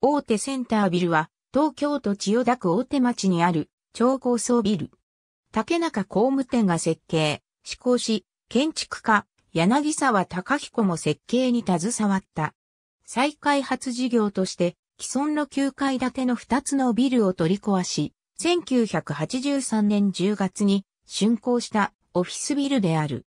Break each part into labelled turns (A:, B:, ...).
A: 大
B: 手センタービルは、東京都千代田区大手町にある超高層ビル。竹中工務店が設計、施工し、建築家、柳沢隆彦も設計に携わった。再開発事業として、既存の9階建ての2つのビルを取り壊し、1983年10月に竣工したオフィスビルである。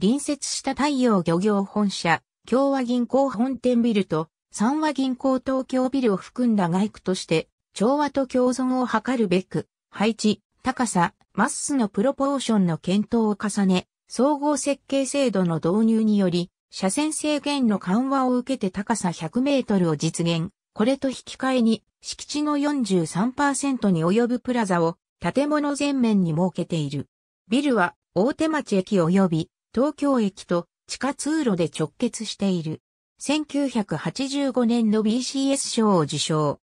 B: 隣接した太陽漁業本社、共和銀行本店ビルと三和銀行東京ビルを含んだ外区として、調和と共存を図るべく、配置、高さ、マッスのプロポーションの検討を重ね、総合設計制度の導入により、車線制限の緩和を受けて高さ100メートルを実現。これと引き換えに、敷地の43%に及ぶプラザを建物全面に設けている。ビルは大手町駅及び東京駅と地下通路で直結している。1985年の BCS 賞を受賞。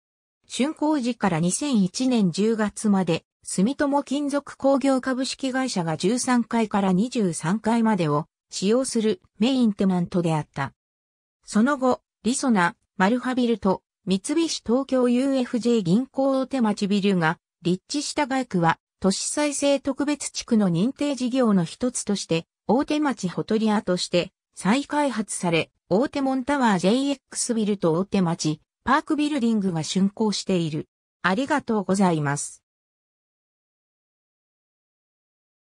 B: 竣工時から2001年10月まで、住友金属工業株式会社が13階から23階までを使用するメインテナントであった。その後、リソナ、マルハビルと三菱東京 UFJ 銀行大手町ビルが立地した外区は都市再生特別地区の認定事業の一つとして大手町ホトリアとして再開発され、大手門タワー JX ビルと大手町、パークビルディングが竣工している。ありがとうございます。